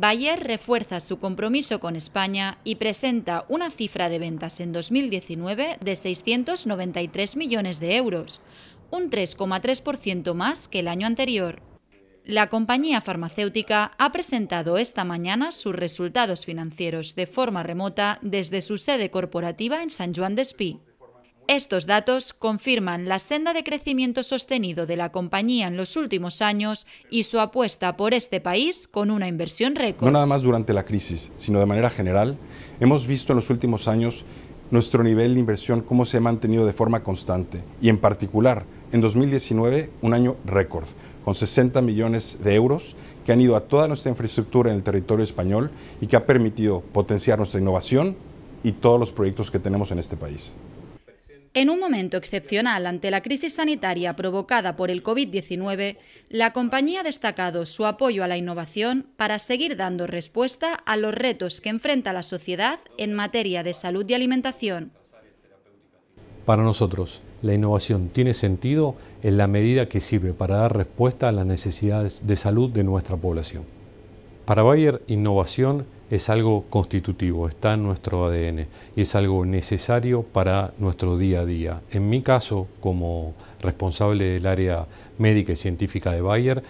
Bayer refuerza su compromiso con España y presenta una cifra de ventas en 2019 de 693 millones de euros, un 3,3% más que el año anterior. La compañía farmacéutica ha presentado esta mañana sus resultados financieros de forma remota desde su sede corporativa en San Juan de Espí. Estos datos confirman la senda de crecimiento sostenido de la compañía en los últimos años y su apuesta por este país con una inversión récord. No nada más durante la crisis, sino de manera general, hemos visto en los últimos años nuestro nivel de inversión cómo se ha mantenido de forma constante y en particular en 2019 un año récord con 60 millones de euros que han ido a toda nuestra infraestructura en el territorio español y que ha permitido potenciar nuestra innovación y todos los proyectos que tenemos en este país. En un momento excepcional ante la crisis sanitaria provocada por el COVID-19, la compañía ha destacado su apoyo a la innovación para seguir dando respuesta a los retos que enfrenta la sociedad en materia de salud y alimentación. Para nosotros, la innovación tiene sentido en la medida que sirve para dar respuesta a las necesidades de salud de nuestra población. Para Bayer, innovación es algo constitutivo, está en nuestro ADN y es algo necesario para nuestro día a día. En mi caso, como responsable del área médica y científica de Bayer,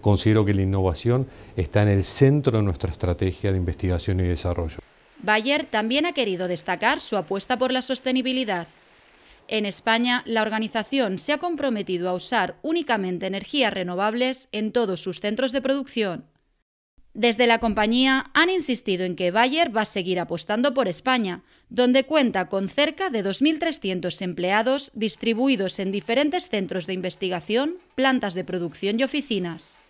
considero que la innovación está en el centro de nuestra estrategia de investigación y desarrollo. Bayer también ha querido destacar su apuesta por la sostenibilidad. En España, la organización se ha comprometido a usar únicamente energías renovables en todos sus centros de producción. Desde la compañía han insistido en que Bayer va a seguir apostando por España, donde cuenta con cerca de 2.300 empleados distribuidos en diferentes centros de investigación, plantas de producción y oficinas.